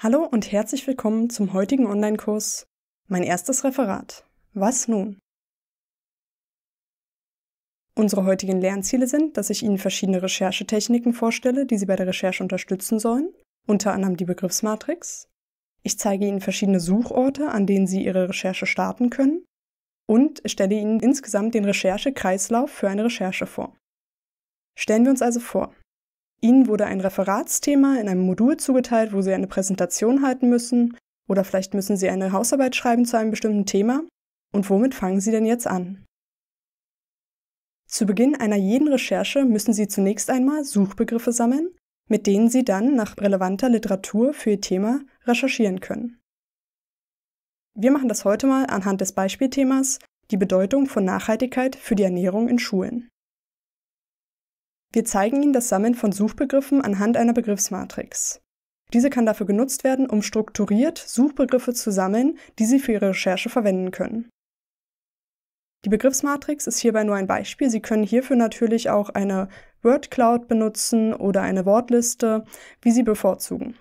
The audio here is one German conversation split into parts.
Hallo und herzlich willkommen zum heutigen Online-Kurs Mein erstes Referat. Was nun? Unsere heutigen Lernziele sind, dass ich Ihnen verschiedene Recherchetechniken vorstelle, die Sie bei der Recherche unterstützen sollen, unter anderem die Begriffsmatrix. Ich zeige Ihnen verschiedene Suchorte, an denen Sie Ihre Recherche starten können. Und ich stelle Ihnen insgesamt den Recherchekreislauf für eine Recherche vor. Stellen wir uns also vor, Ihnen wurde ein Referatsthema in einem Modul zugeteilt, wo Sie eine Präsentation halten müssen oder vielleicht müssen Sie eine Hausarbeit schreiben zu einem bestimmten Thema. Und womit fangen Sie denn jetzt an? Zu Beginn einer jeden Recherche müssen Sie zunächst einmal Suchbegriffe sammeln, mit denen Sie dann nach relevanter Literatur für Ihr Thema recherchieren können. Wir machen das heute mal anhand des Beispielthemas die Bedeutung von Nachhaltigkeit für die Ernährung in Schulen. Wir zeigen Ihnen das Sammeln von Suchbegriffen anhand einer Begriffsmatrix. Diese kann dafür genutzt werden, um strukturiert Suchbegriffe zu sammeln, die Sie für Ihre Recherche verwenden können. Die Begriffsmatrix ist hierbei nur ein Beispiel. Sie können hierfür natürlich auch eine Wordcloud benutzen oder eine Wortliste, wie Sie bevorzugen.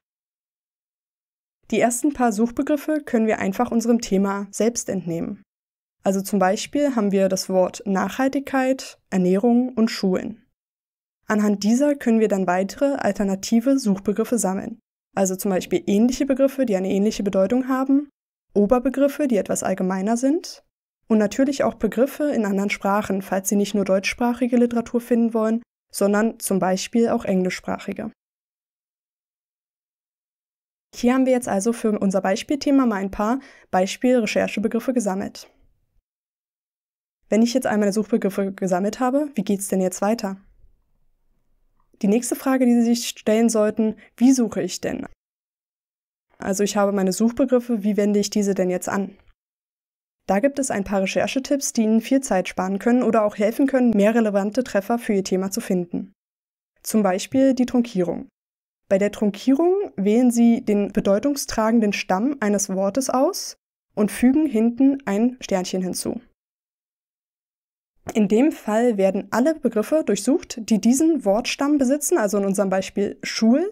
Die ersten paar Suchbegriffe können wir einfach unserem Thema selbst entnehmen. Also zum Beispiel haben wir das Wort Nachhaltigkeit, Ernährung und Schulen. Anhand dieser können wir dann weitere alternative Suchbegriffe sammeln. Also zum Beispiel ähnliche Begriffe, die eine ähnliche Bedeutung haben, Oberbegriffe, die etwas allgemeiner sind und natürlich auch Begriffe in anderen Sprachen, falls Sie nicht nur deutschsprachige Literatur finden wollen, sondern zum Beispiel auch englischsprachige. Hier haben wir jetzt also für unser Beispielthema mal ein paar Beispiel-Recherchebegriffe gesammelt. Wenn ich jetzt einmal Suchbegriffe gesammelt habe, wie geht es denn jetzt weiter? Die nächste Frage, die Sie sich stellen sollten, wie suche ich denn? Also ich habe meine Suchbegriffe, wie wende ich diese denn jetzt an? Da gibt es ein paar Recherchetipps, die Ihnen viel Zeit sparen können oder auch helfen können, mehr relevante Treffer für Ihr Thema zu finden. Zum Beispiel die Trunkierung. Bei der Trunkierung wählen Sie den bedeutungstragenden Stamm eines Wortes aus und fügen hinten ein Sternchen hinzu. In dem Fall werden alle Begriffe durchsucht, die diesen Wortstamm besitzen, also in unserem Beispiel Schul,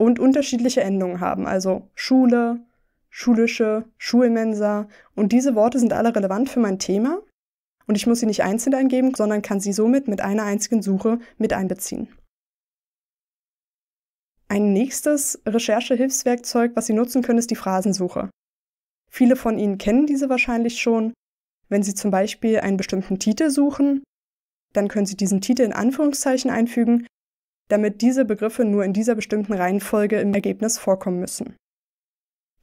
und unterschiedliche Endungen haben, also Schule, schulische, Schulmensa. Und diese Worte sind alle relevant für mein Thema. Und ich muss sie nicht einzeln eingeben, sondern kann sie somit mit einer einzigen Suche mit einbeziehen. Ein nächstes Recherchehilfswerkzeug, was Sie nutzen können, ist die Phrasensuche. Viele von Ihnen kennen diese wahrscheinlich schon. Wenn Sie zum Beispiel einen bestimmten Titel suchen, dann können Sie diesen Titel in Anführungszeichen einfügen, damit diese Begriffe nur in dieser bestimmten Reihenfolge im Ergebnis vorkommen müssen.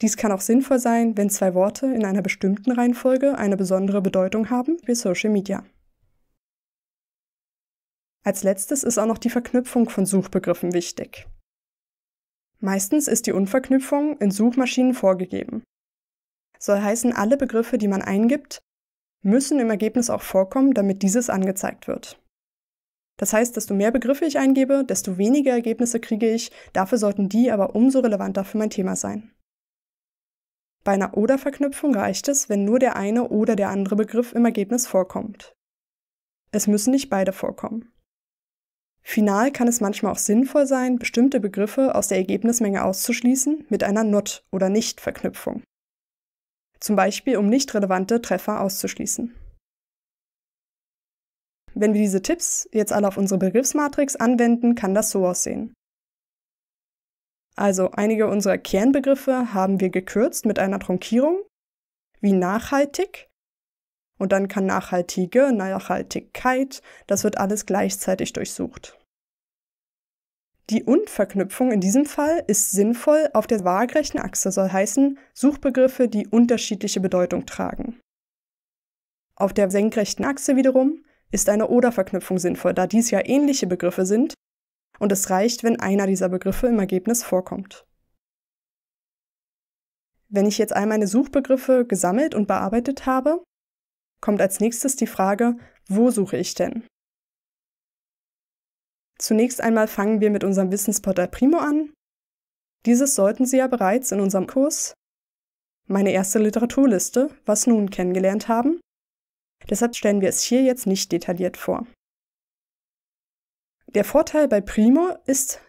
Dies kann auch sinnvoll sein, wenn zwei Worte in einer bestimmten Reihenfolge eine besondere Bedeutung haben, wie Social Media. Als letztes ist auch noch die Verknüpfung von Suchbegriffen wichtig. Meistens ist die Unverknüpfung in Suchmaschinen vorgegeben. Soll heißen, alle Begriffe, die man eingibt, müssen im Ergebnis auch vorkommen, damit dieses angezeigt wird. Das heißt, desto mehr Begriffe ich eingebe, desto weniger Ergebnisse kriege ich, dafür sollten die aber umso relevanter für mein Thema sein. Bei einer Oder-Verknüpfung reicht es, wenn nur der eine oder der andere Begriff im Ergebnis vorkommt. Es müssen nicht beide vorkommen. Final kann es manchmal auch sinnvoll sein, bestimmte Begriffe aus der Ergebnismenge auszuschließen mit einer Not- oder Nicht-Verknüpfung zum Beispiel um nicht relevante Treffer auszuschließen. Wenn wir diese Tipps jetzt alle auf unsere Begriffsmatrix anwenden, kann das so aussehen. Also einige unserer Kernbegriffe haben wir gekürzt mit einer Trunkierung, wie nachhaltig, und dann kann nachhaltige, Nachhaltigkeit, das wird alles gleichzeitig durchsucht. Die Und-Verknüpfung in diesem Fall ist sinnvoll auf der waagrechten Achse, soll heißen Suchbegriffe, die unterschiedliche Bedeutung tragen. Auf der senkrechten Achse wiederum ist eine Oder-Verknüpfung sinnvoll, da dies ja ähnliche Begriffe sind und es reicht, wenn einer dieser Begriffe im Ergebnis vorkommt. Wenn ich jetzt all meine Suchbegriffe gesammelt und bearbeitet habe, kommt als nächstes die Frage, wo suche ich denn? Zunächst einmal fangen wir mit unserem Wissensportal Primo an. Dieses sollten Sie ja bereits in unserem Kurs Meine erste Literaturliste, was nun kennengelernt haben. Deshalb stellen wir es hier jetzt nicht detailliert vor. Der Vorteil bei Primo ist,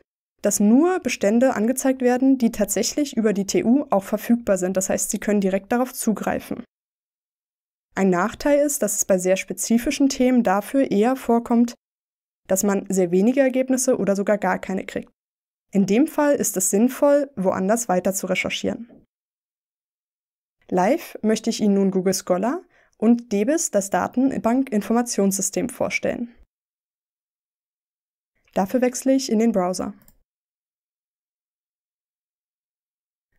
dass nur Bestände angezeigt werden, die tatsächlich über die TU auch verfügbar sind. Das heißt, Sie können direkt darauf zugreifen. Ein Nachteil ist, dass es bei sehr spezifischen Themen dafür eher vorkommt, dass man sehr wenige Ergebnisse oder sogar gar keine kriegt. In dem Fall ist es sinnvoll, woanders weiter zu recherchieren. Live möchte ich Ihnen nun Google Scholar und DEBIS, das Datenbank-Informationssystem, vorstellen. Dafür wechsle ich in den Browser.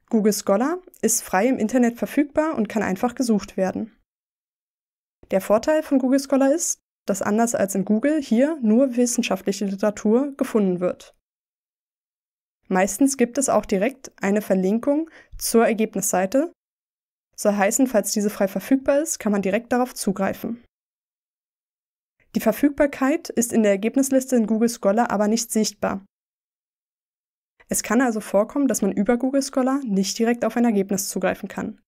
Google Scholar ist frei im Internet verfügbar und kann einfach gesucht werden. Der Vorteil von Google Scholar ist, dass anders als in Google hier nur wissenschaftliche Literatur gefunden wird. Meistens gibt es auch direkt eine Verlinkung zur Ergebnisseite. Soll heißen, falls diese frei verfügbar ist, kann man direkt darauf zugreifen. Die Verfügbarkeit ist in der Ergebnisliste in Google Scholar aber nicht sichtbar. Es kann also vorkommen, dass man über Google Scholar nicht direkt auf ein Ergebnis zugreifen kann.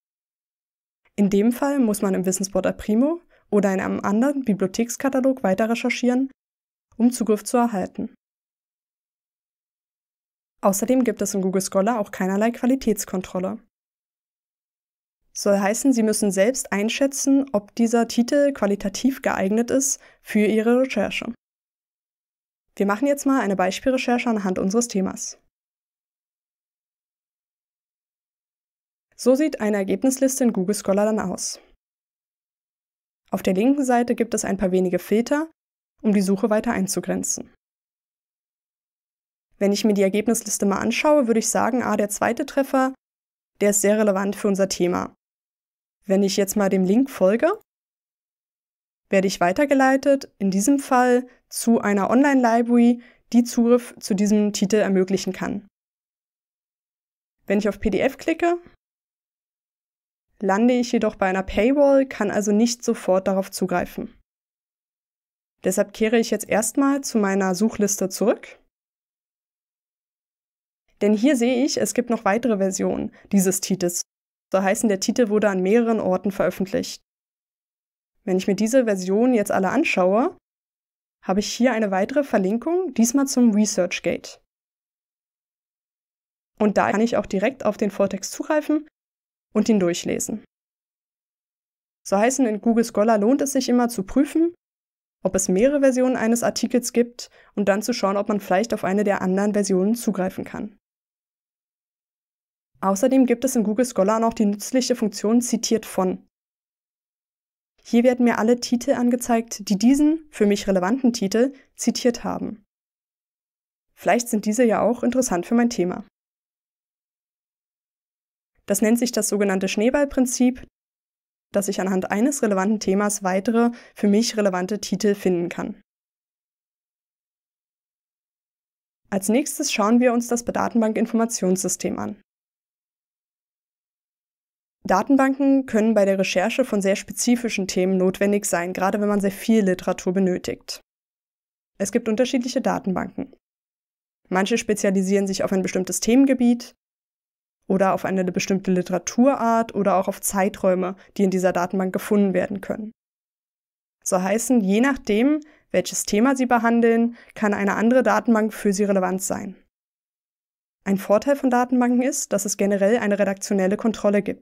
In dem Fall muss man im Wissensportal Primo oder in einem anderen Bibliothekskatalog weiter recherchieren, um Zugriff zu erhalten. Außerdem gibt es in Google Scholar auch keinerlei Qualitätskontrolle. Soll heißen, Sie müssen selbst einschätzen, ob dieser Titel qualitativ geeignet ist für Ihre Recherche. Wir machen jetzt mal eine Beispielrecherche anhand unseres Themas. So sieht eine Ergebnisliste in Google Scholar dann aus. Auf der linken Seite gibt es ein paar wenige Filter, um die Suche weiter einzugrenzen. Wenn ich mir die Ergebnisliste mal anschaue, würde ich sagen, ah, der zweite Treffer, der ist sehr relevant für unser Thema. Wenn ich jetzt mal dem Link folge, werde ich weitergeleitet, in diesem Fall zu einer Online-Library, die Zugriff zu diesem Titel ermöglichen kann. Wenn ich auf PDF klicke, lande ich jedoch bei einer Paywall, kann also nicht sofort darauf zugreifen. Deshalb kehre ich jetzt erstmal zu meiner Suchliste zurück. Denn hier sehe ich, es gibt noch weitere Versionen dieses Titels. So heißen, der Titel wurde an mehreren Orten veröffentlicht. Wenn ich mir diese Versionen jetzt alle anschaue, habe ich hier eine weitere Verlinkung, diesmal zum ResearchGate. Und da kann ich auch direkt auf den Vortext zugreifen und ihn durchlesen. So heißen in Google Scholar lohnt es sich immer zu prüfen, ob es mehrere Versionen eines Artikels gibt und dann zu schauen, ob man vielleicht auf eine der anderen Versionen zugreifen kann. Außerdem gibt es in Google Scholar noch die nützliche Funktion Zitiert von. Hier werden mir alle Titel angezeigt, die diesen, für mich relevanten Titel, zitiert haben. Vielleicht sind diese ja auch interessant für mein Thema. Das nennt sich das sogenannte Schneeballprinzip, dass ich anhand eines relevanten Themas weitere für mich relevante Titel finden kann. Als nächstes schauen wir uns das Datenbank-Informationssystem an. Datenbanken können bei der Recherche von sehr spezifischen Themen notwendig sein, gerade wenn man sehr viel Literatur benötigt. Es gibt unterschiedliche Datenbanken. Manche spezialisieren sich auf ein bestimmtes Themengebiet, oder auf eine bestimmte Literaturart oder auch auf Zeiträume, die in dieser Datenbank gefunden werden können. So heißen, je nachdem, welches Thema Sie behandeln, kann eine andere Datenbank für Sie relevant sein. Ein Vorteil von Datenbanken ist, dass es generell eine redaktionelle Kontrolle gibt.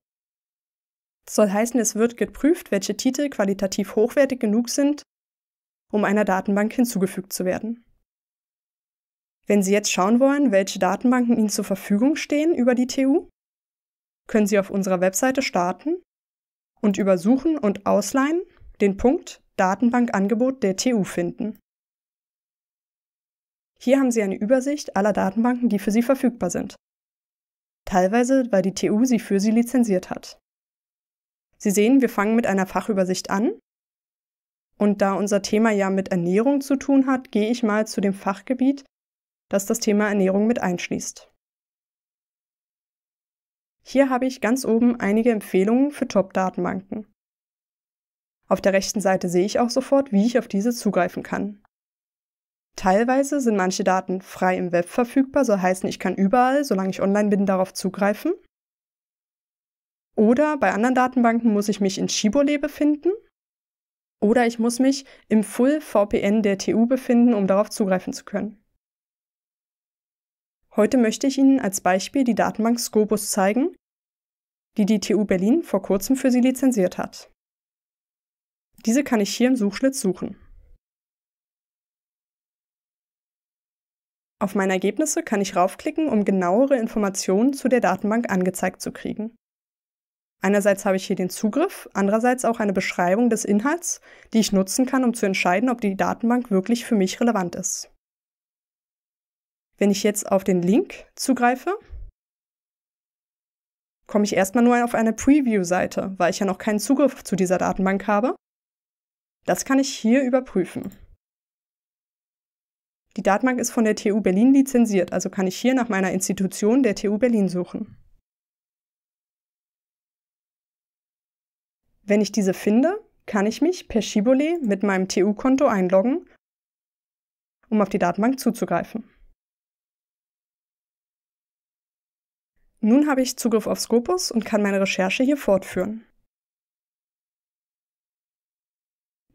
Das soll heißen, es wird geprüft, welche Titel qualitativ hochwertig genug sind, um einer Datenbank hinzugefügt zu werden. Wenn Sie jetzt schauen wollen, welche Datenbanken Ihnen zur Verfügung stehen über die TU, können Sie auf unserer Webseite starten und über Suchen und Ausleihen den Punkt Datenbankangebot der TU finden. Hier haben Sie eine Übersicht aller Datenbanken, die für Sie verfügbar sind. Teilweise, weil die TU sie für Sie lizenziert hat. Sie sehen, wir fangen mit einer Fachübersicht an. Und da unser Thema ja mit Ernährung zu tun hat, gehe ich mal zu dem Fachgebiet das das Thema Ernährung mit einschließt. Hier habe ich ganz oben einige Empfehlungen für Top-Datenbanken. Auf der rechten Seite sehe ich auch sofort, wie ich auf diese zugreifen kann. Teilweise sind manche Daten frei im Web verfügbar, so heißen, ich kann überall, solange ich online bin, darauf zugreifen. Oder bei anderen Datenbanken muss ich mich in Shibole befinden. Oder ich muss mich im Full VPN der TU befinden, um darauf zugreifen zu können. Heute möchte ich Ihnen als Beispiel die Datenbank Scopus zeigen, die die TU Berlin vor kurzem für Sie lizenziert hat. Diese kann ich hier im Suchschlitz suchen. Auf meine Ergebnisse kann ich raufklicken, um genauere Informationen zu der Datenbank angezeigt zu kriegen. Einerseits habe ich hier den Zugriff, andererseits auch eine Beschreibung des Inhalts, die ich nutzen kann, um zu entscheiden, ob die Datenbank wirklich für mich relevant ist. Wenn ich jetzt auf den Link zugreife, komme ich erstmal nur auf eine Preview-Seite, weil ich ja noch keinen Zugriff zu dieser Datenbank habe. Das kann ich hier überprüfen. Die Datenbank ist von der TU Berlin lizenziert, also kann ich hier nach meiner Institution der TU Berlin suchen. Wenn ich diese finde, kann ich mich per Shibole mit meinem TU-Konto einloggen, um auf die Datenbank zuzugreifen. Nun habe ich Zugriff auf Scopus und kann meine Recherche hier fortführen.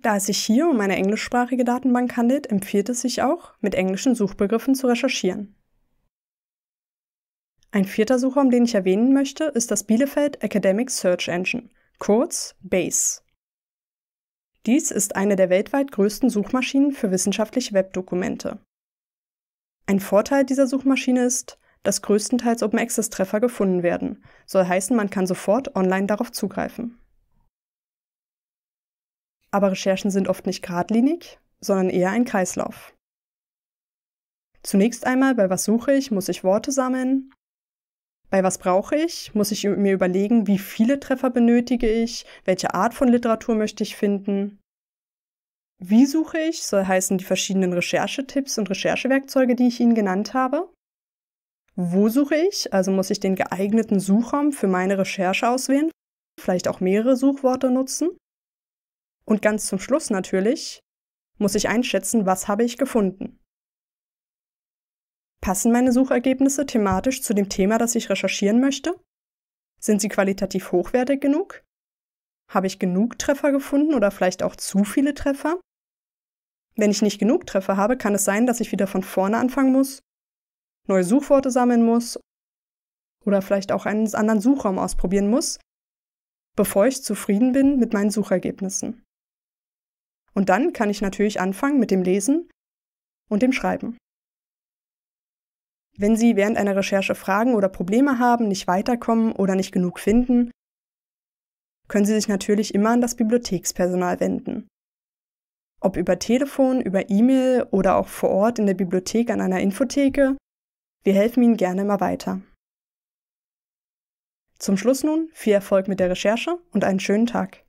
Da es sich hier um eine englischsprachige Datenbank handelt, empfiehlt es sich auch, mit englischen Suchbegriffen zu recherchieren. Ein vierter Suchraum, den ich erwähnen möchte, ist das Bielefeld Academic Search Engine, kurz BASE. Dies ist eine der weltweit größten Suchmaschinen für wissenschaftliche Webdokumente. Ein Vorteil dieser Suchmaschine ist, dass größtenteils Open Access Treffer gefunden werden. Soll heißen, man kann sofort online darauf zugreifen. Aber Recherchen sind oft nicht geradlinig, sondern eher ein Kreislauf. Zunächst einmal, bei was suche ich, muss ich Worte sammeln. Bei was brauche ich, muss ich mir überlegen, wie viele Treffer benötige ich, welche Art von Literatur möchte ich finden. Wie suche ich, soll heißen die verschiedenen Recherchetipps und Recherchewerkzeuge, die ich Ihnen genannt habe. Wo suche ich? Also muss ich den geeigneten Suchraum für meine Recherche auswählen, vielleicht auch mehrere Suchworte nutzen. Und ganz zum Schluss natürlich muss ich einschätzen, was habe ich gefunden. Passen meine Suchergebnisse thematisch zu dem Thema, das ich recherchieren möchte? Sind sie qualitativ hochwertig genug? Habe ich genug Treffer gefunden oder vielleicht auch zu viele Treffer? Wenn ich nicht genug Treffer habe, kann es sein, dass ich wieder von vorne anfangen muss neue Suchworte sammeln muss oder vielleicht auch einen anderen Suchraum ausprobieren muss, bevor ich zufrieden bin mit meinen Suchergebnissen. Und dann kann ich natürlich anfangen mit dem Lesen und dem Schreiben. Wenn Sie während einer Recherche Fragen oder Probleme haben, nicht weiterkommen oder nicht genug finden, können Sie sich natürlich immer an das Bibliothekspersonal wenden. Ob über Telefon, über E-Mail oder auch vor Ort in der Bibliothek an einer Infotheke wir helfen Ihnen gerne mal weiter. Zum Schluss nun viel Erfolg mit der Recherche und einen schönen Tag.